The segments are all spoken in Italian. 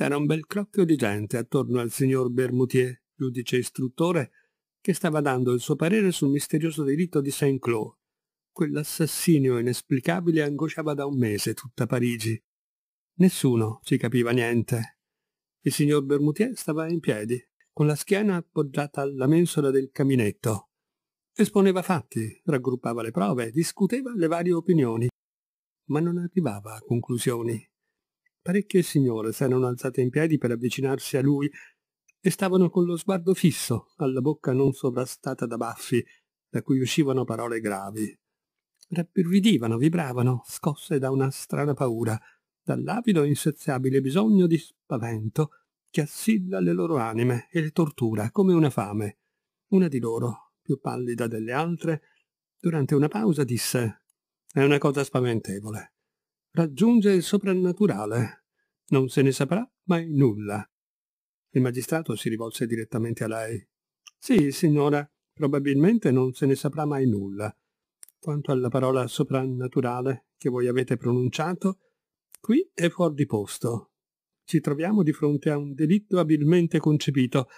C'era un bel crocchio di gente attorno al signor Bermutier, giudice istruttore, che stava dando il suo parere sul misterioso delitto di Saint Claude. Quell'assassinio inesplicabile angosciava da un mese tutta Parigi. Nessuno ci capiva niente. Il signor Bermutier stava in piedi, con la schiena appoggiata alla mensola del caminetto. Esponeva fatti, raggruppava le prove, discuteva le varie opinioni, ma non arrivava a conclusioni. Parecchie signore s'erano alzate in piedi per avvicinarsi a lui e stavano con lo sguardo fisso, alla bocca non sovrastata da baffi, da cui uscivano parole gravi. Rabbrividivano, vibravano, scosse da una strana paura, dall'avido e insaziabile bisogno di spavento che assilla le loro anime e le tortura come una fame. Una di loro, più pallida delle altre, durante una pausa disse «È una cosa spaventevole raggiunge il soprannaturale. Non se ne saprà mai nulla. Il magistrato si rivolse direttamente a lei. Sì, signora, probabilmente non se ne saprà mai nulla. Quanto alla parola soprannaturale che voi avete pronunciato, qui è fuori di posto. Ci troviamo di fronte a un delitto abilmente concepito,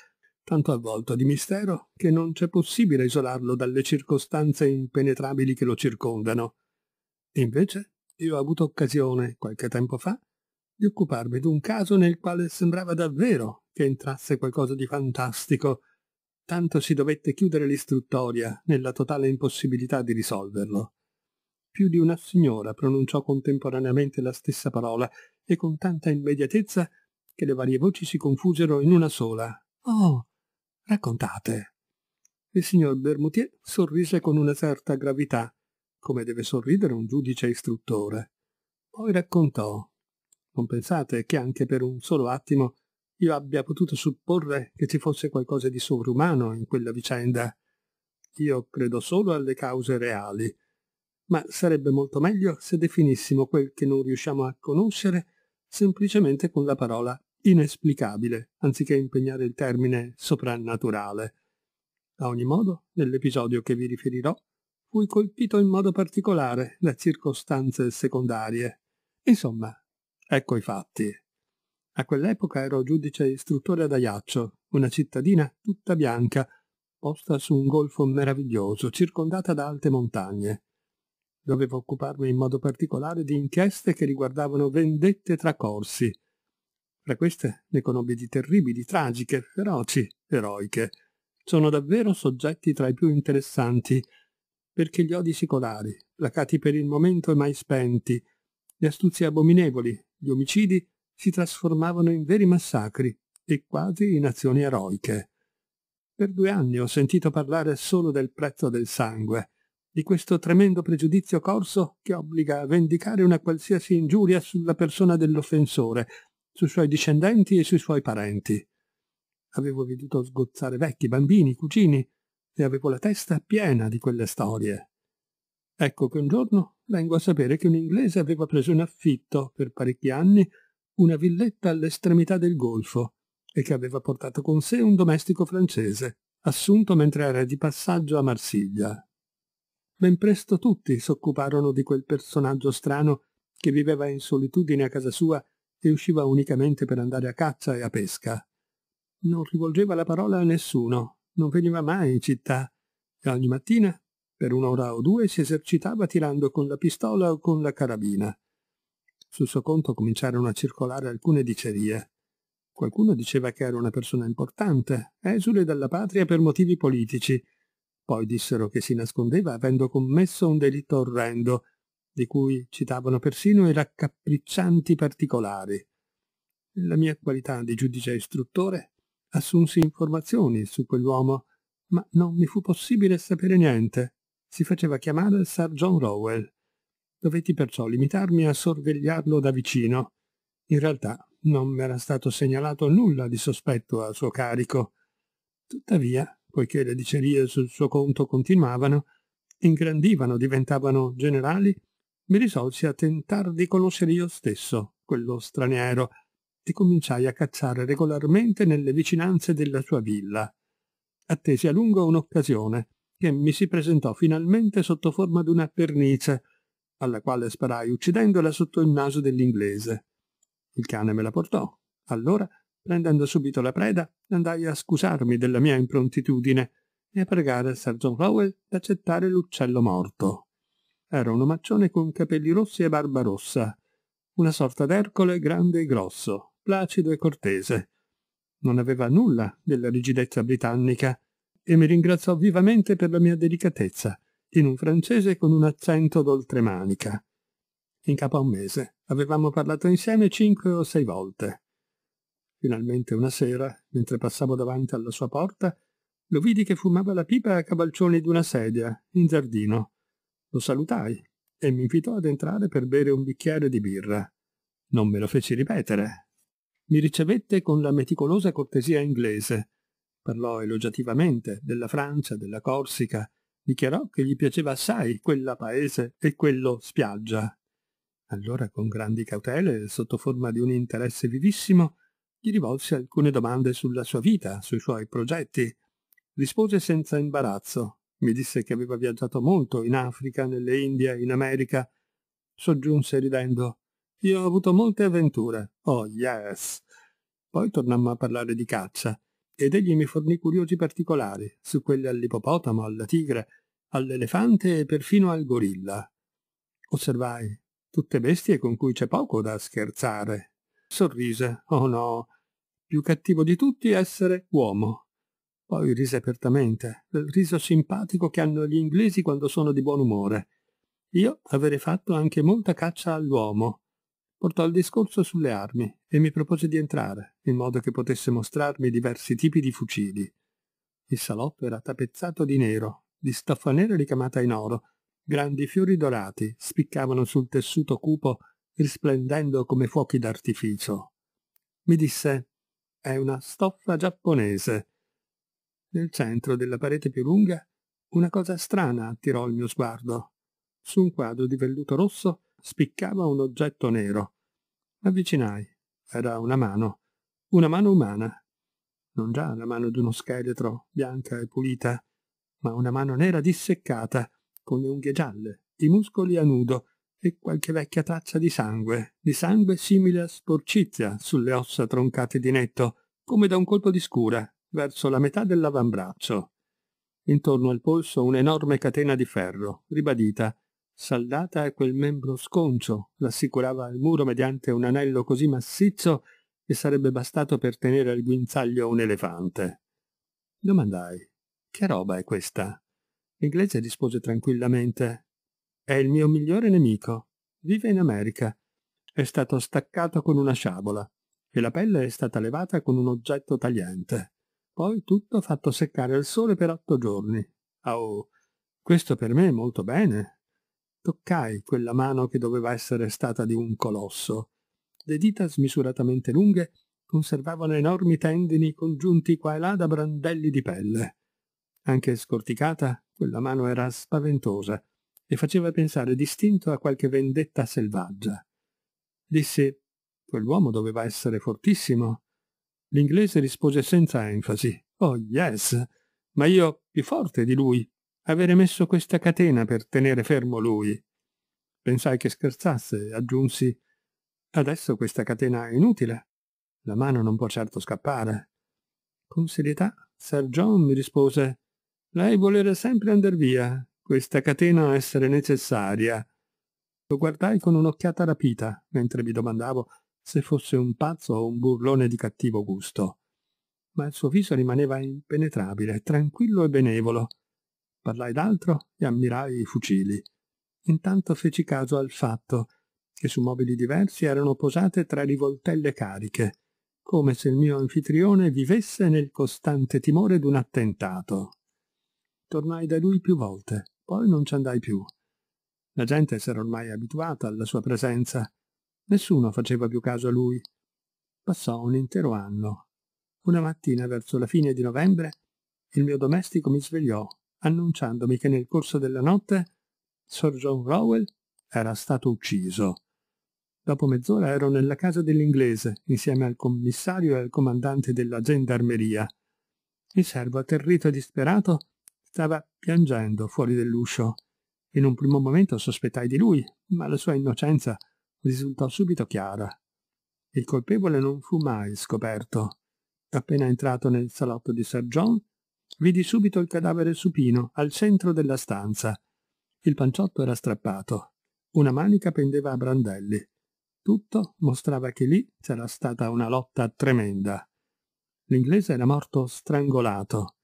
tanto avvolto di mistero che non c'è possibile isolarlo dalle circostanze impenetrabili che lo circondano. Invece io ho avuto occasione, qualche tempo fa, di occuparmi di un caso nel quale sembrava davvero che entrasse qualcosa di fantastico, tanto si dovette chiudere l'istruttoria nella totale impossibilità di risolverlo. Più di una signora pronunciò contemporaneamente la stessa parola e con tanta immediatezza che le varie voci si confusero in una sola. Oh, raccontate. Il signor Bermoutier sorrise con una certa gravità come deve sorridere un giudice istruttore. Poi raccontò, non pensate che anche per un solo attimo io abbia potuto supporre che ci fosse qualcosa di sovrumano in quella vicenda. Io credo solo alle cause reali, ma sarebbe molto meglio se definissimo quel che non riusciamo a conoscere semplicemente con la parola inesplicabile, anziché impegnare il termine soprannaturale. A ogni modo, nell'episodio che vi riferirò, fui colpito in modo particolare da circostanze secondarie. Insomma, ecco i fatti. A quell'epoca ero giudice istruttore ad Aiaccio, una cittadina tutta bianca, posta su un golfo meraviglioso, circondata da alte montagne. Dovevo occuparmi in modo particolare di inchieste che riguardavano vendette tra corsi. Fra queste ne conobbi di terribili, tragiche, feroci, eroiche. Sono davvero soggetti tra i più interessanti perché gli odi secolari, placati per il momento e mai spenti, le astuzie abominevoli, gli omicidi, si trasformavano in veri massacri e quasi in azioni eroiche. Per due anni ho sentito parlare solo del prezzo del sangue, di questo tremendo pregiudizio corso che obbliga a vendicare una qualsiasi ingiuria sulla persona dell'offensore, sui suoi discendenti e sui suoi parenti. Avevo veduto sgozzare vecchi, bambini, cugini, e avevo la testa piena di quelle storie. Ecco che un giorno vengo a sapere che un inglese aveva preso in affitto, per parecchi anni, una villetta all'estremità del golfo e che aveva portato con sé un domestico francese, assunto mentre era di passaggio a Marsiglia. Ben presto tutti s'occuparono di quel personaggio strano che viveva in solitudine a casa sua e usciva unicamente per andare a caccia e a pesca. Non rivolgeva la parola a nessuno, non veniva mai in città e ogni mattina, per un'ora o due, si esercitava tirando con la pistola o con la carabina. Sul suo conto cominciarono a circolare alcune dicerie. Qualcuno diceva che era una persona importante, esule dalla patria per motivi politici. Poi dissero che si nascondeva avendo commesso un delitto orrendo, di cui citavano persino i raccapriccianti particolari. La mia qualità di giudice istruttore assunsi informazioni su quell'uomo, ma non mi fu possibile sapere niente. Si faceva chiamare Sir John Rowell. Dovetti perciò limitarmi a sorvegliarlo da vicino. In realtà non m'era stato segnalato nulla di sospetto a suo carico. Tuttavia, poiché le dicerie sul suo conto continuavano, ingrandivano, diventavano generali, mi risolsi a tentar di conoscere io stesso quello straniero infatti cominciai a cacciare regolarmente nelle vicinanze della sua villa. Attesi a lungo un'occasione, che mi si presentò finalmente sotto forma d'una pernice, alla quale sparai uccidendola sotto il naso dell'inglese. Il cane me la portò. Allora, prendendo subito la preda, andai a scusarmi della mia improntitudine e a pregare Sergeant Rowell d'accettare l'uccello morto. Era un omaccione con capelli rossi e barba rossa, una sorta d'Ercole grande e grosso, placido e cortese. Non aveva nulla della rigidezza britannica e mi ringraziò vivamente per la mia delicatezza, in un francese con un accento d'oltremanica. In capo a un mese avevamo parlato insieme cinque o sei volte. Finalmente una sera, mentre passavo davanti alla sua porta, lo vidi che fumava la pipa a cavalcioni di una sedia, in giardino. Lo salutai e mi invitò ad entrare per bere un bicchiere di birra. Non me lo feci ripetere, mi ricevette con la meticolosa cortesia inglese, parlò elogiativamente della Francia, della Corsica, dichiarò che gli piaceva assai quella paese e quello spiaggia. Allora con grandi cautele, sotto forma di un interesse vivissimo, gli rivolse alcune domande sulla sua vita, sui suoi progetti. Rispose senza imbarazzo. Mi disse che aveva viaggiato molto in Africa, nelle Indie, in America. Soggiunse ridendo io ho avuto molte avventure. Oh, yes! Poi tornammo a parlare di caccia, ed egli mi fornì curiosi particolari, su quelli all'ippopotamo, alla tigre, all'elefante e perfino al gorilla. Osservai, tutte bestie con cui c'è poco da scherzare. Sorrise, oh no, più cattivo di tutti essere uomo. Poi rise apertamente, il riso simpatico che hanno gli inglesi quando sono di buon umore. Io avrei fatto anche molta caccia all'uomo, portò il discorso sulle armi e mi propose di entrare, in modo che potesse mostrarmi diversi tipi di fucili. Il salotto era tappezzato di nero, di stoffa nera ricamata in oro, grandi fiori dorati spiccavano sul tessuto cupo risplendendo come fuochi d'artificio. Mi disse «È una stoffa giapponese». Nel centro della parete più lunga una cosa strana attirò il mio sguardo. Su un quadro di velluto rosso spiccava un oggetto nero. M'avvicinai. Era una mano. Una mano umana. Non già la mano d'uno scheletro, bianca e pulita, ma una mano nera disseccata, con le unghie gialle, i muscoli a nudo e qualche vecchia traccia di sangue, di sangue simile a sporcizia sulle ossa troncate di netto, come da un colpo di scura, verso la metà dell'avambraccio. Intorno al polso un'enorme catena di ferro, ribadita, Saldata a quel membro sconcio, l'assicurava al muro mediante un anello così massiccio che sarebbe bastato per tenere al guinzaglio un elefante. Domandai, che roba è questa? L'inglese rispose tranquillamente, è il mio migliore nemico, vive in America, è stato staccato con una sciabola e la pelle è stata levata con un oggetto tagliente, poi tutto fatto seccare al sole per otto giorni. Ah, oh, questo per me è molto bene, Toccai quella mano che doveva essere stata di un colosso. Le dita smisuratamente lunghe conservavano enormi tendini congiunti qua e là da brandelli di pelle. Anche scorticata, quella mano era spaventosa e faceva pensare distinto a qualche vendetta selvaggia. Disse, quell'uomo doveva essere fortissimo. L'inglese rispose senza enfasi, oh yes, ma io più forte di lui, avere messo questa catena per tenere fermo lui. Pensai che scherzasse, aggiunsi Adesso questa catena è inutile. La mano non può certo scappare. Con serietà, Sir John mi rispose Lei volere sempre andar via, questa catena essere necessaria. Lo guardai con un'occhiata rapita, mentre mi domandavo se fosse un pazzo o un burlone di cattivo gusto. Ma il suo viso rimaneva impenetrabile, tranquillo e benevolo parlai d'altro e ammirai i fucili. Intanto feci caso al fatto che su mobili diversi erano posate tre rivoltelle cariche, come se il mio anfitrione vivesse nel costante timore d'un attentato. Tornai da lui più volte, poi non ci andai più. La gente s'era ormai abituata alla sua presenza. Nessuno faceva più caso a lui. Passò un intero anno. Una mattina verso la fine di novembre il mio domestico mi svegliò annunciandomi che nel corso della notte Sir John Rowell era stato ucciso. Dopo mezz'ora ero nella casa dell'inglese, insieme al commissario e al comandante della gendarmeria. Il servo, atterrito e disperato, stava piangendo fuori dell'uscio. In un primo momento sospettai di lui, ma la sua innocenza risultò subito chiara. Il colpevole non fu mai scoperto. Appena entrato nel salotto di Sir John, Vidi subito il cadavere supino, al centro della stanza. Il panciotto era strappato. Una manica pendeva a brandelli. Tutto mostrava che lì c'era stata una lotta tremenda. L'inglese era morto strangolato.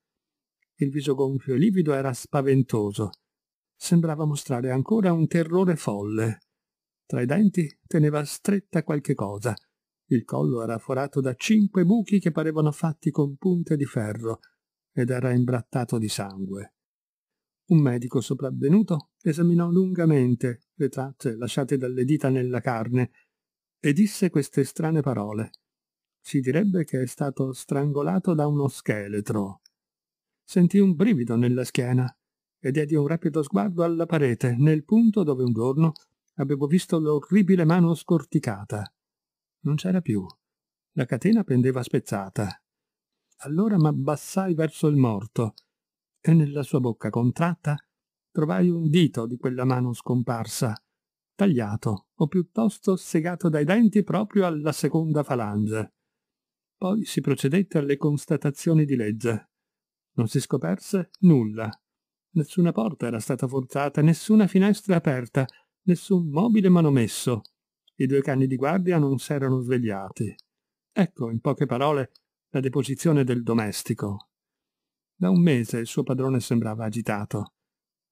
Il viso gonfio e livido era spaventoso. Sembrava mostrare ancora un terrore folle. Tra i denti teneva stretta qualche cosa. Il collo era forato da cinque buchi che parevano fatti con punte di ferro ed era imbrattato di sangue. Un medico sopravvenuto esaminò lungamente le tracce lasciate dalle dita nella carne e disse queste strane parole. Si direbbe che è stato strangolato da uno scheletro. Sentì un brivido nella schiena e diede un rapido sguardo alla parete, nel punto dove un giorno avevo visto l'orribile mano scorticata. Non c'era più. La catena pendeva spezzata. Allora m'abbassai verso il morto e nella sua bocca contratta trovai un dito di quella mano scomparsa, tagliato o piuttosto segato dai denti proprio alla seconda falange. Poi si procedette alle constatazioni di legge. Non si scoperse nulla. Nessuna porta era stata forzata, nessuna finestra aperta, nessun mobile manomesso. I due cani di guardia non s'erano svegliati. Ecco, in poche parole, la deposizione del domestico. Da un mese il suo padrone sembrava agitato.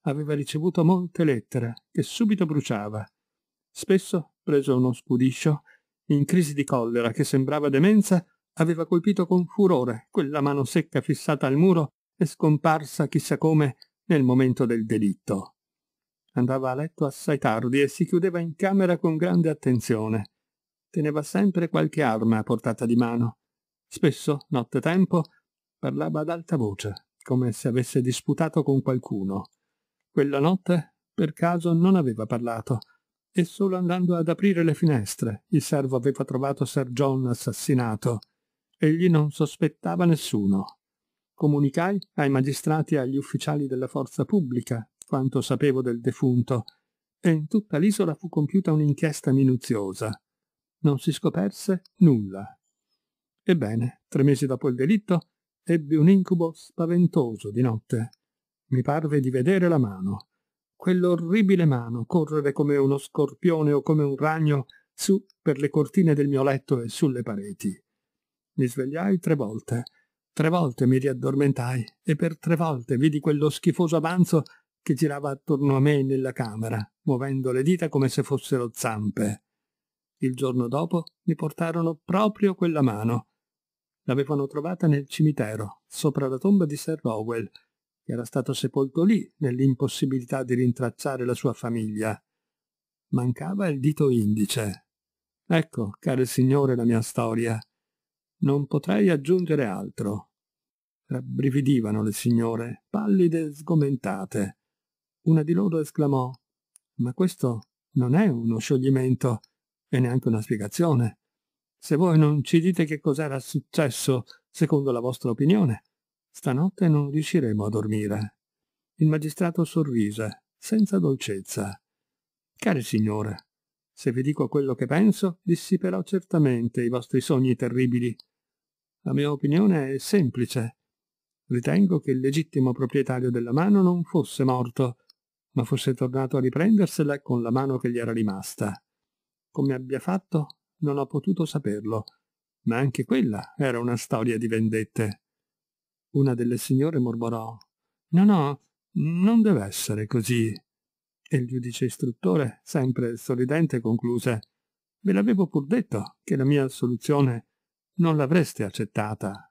Aveva ricevuto molte lettere, che subito bruciava. Spesso, preso uno scudiscio, in crisi di collera che sembrava demenza, aveva colpito con furore quella mano secca fissata al muro e scomparsa chissà come nel momento del delitto. Andava a letto assai tardi e si chiudeva in camera con grande attenzione. Teneva sempre qualche arma a portata di mano Spesso, nottetempo, parlava ad alta voce, come se avesse disputato con qualcuno. Quella notte, per caso, non aveva parlato, e solo andando ad aprire le finestre il servo aveva trovato Sir John assassinato. Egli non sospettava nessuno. Comunicai ai magistrati e agli ufficiali della forza pubblica quanto sapevo del defunto, e in tutta l'isola fu compiuta un'inchiesta minuziosa. Non si scoperse nulla. Ebbene, tre mesi dopo il delitto, ebbi un incubo spaventoso di notte. Mi parve di vedere la mano, quell'orribile mano, correre come uno scorpione o come un ragno su per le cortine del mio letto e sulle pareti. Mi svegliai tre volte, tre volte mi riaddormentai e per tre volte vidi quello schifoso avanzo che girava attorno a me nella camera, muovendo le dita come se fossero zampe. Il giorno dopo mi portarono proprio quella mano, L'avevano trovata nel cimitero, sopra la tomba di Sir Rowell, che era stato sepolto lì nell'impossibilità di rintracciare la sua famiglia. Mancava il dito indice. Ecco, caro signore, la mia storia. Non potrei aggiungere altro. Rabbrividivano le signore, pallide e sgomentate. Una di loro esclamò Ma questo non è uno scioglimento e neanche una spiegazione. Se voi non ci dite che cos'era successo secondo la vostra opinione, stanotte non riusciremo a dormire. Il magistrato sorrise, senza dolcezza. Cari signore, se vi dico quello che penso, dissiperò certamente i vostri sogni terribili. La mia opinione è semplice. Ritengo che il legittimo proprietario della mano non fosse morto, ma fosse tornato a riprendersela con la mano che gli era rimasta. Come abbia fatto, non ho potuto saperlo, ma anche quella era una storia di vendette. Una delle signore mormorò No, no, non deve essere così. E il giudice istruttore, sempre sorridente, concluse Ve l'avevo pur detto che la mia soluzione non l'avreste accettata.